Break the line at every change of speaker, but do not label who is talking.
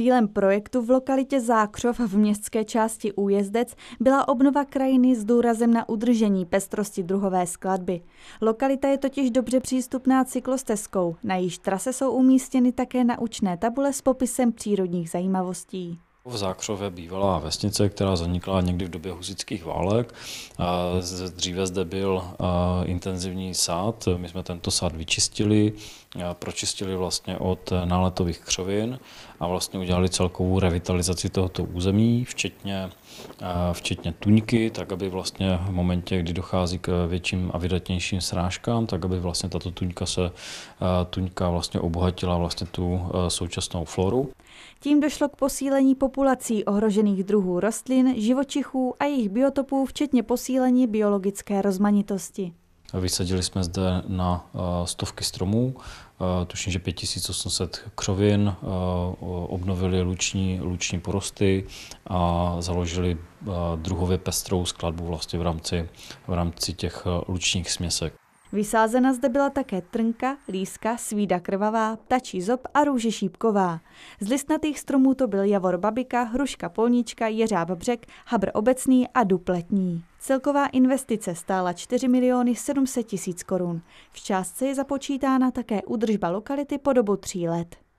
Cílem projektu v lokalitě Zákřov v městské části Újezdec byla obnova krajiny s důrazem na udržení pestrosti druhové skladby. Lokalita je totiž dobře přístupná cyklostezkou, na jejíž trase jsou umístěny také naučné tabule s popisem přírodních zajímavostí.
V Zákřově bývalá vesnice, která zanikla někdy v době husických válek. Dříve zde byl intenzivní sád, my jsme tento sád vyčistili, pročistili vlastně od náletových křovin a vlastně udělali celkovou revitalizaci tohoto území, včetně, včetně tuňky, tak aby vlastně v momentě, kdy dochází k větším a vydatnějším srážkám, tak aby vlastně tato tuňka se tuňka vlastně obohatila vlastně tu současnou floru.
Tím došlo k posílení populací ohrožených druhů rostlin, živočichů a jejich biotopů, včetně posílení biologické rozmanitosti.
Vysadili jsme zde na eh, stovky stromů, eh, tuším, že 5800 křovin, eh, obnovili luční, luční porosty a založili druhově pestrou skladbu vlastně v rámci, v rámci těch lučních směsek.
Vysázena zde byla také trnka, líska, svída krvavá, ptačí zob a růže šípková. Z listnatých stromů to byl javor babika, hruška polnička, jeřáb břek, habr obecný a dupletní. Celková investice stála 4 miliony 700 tisíc korun. V částce je započítána také údržba lokality po dobu tří let.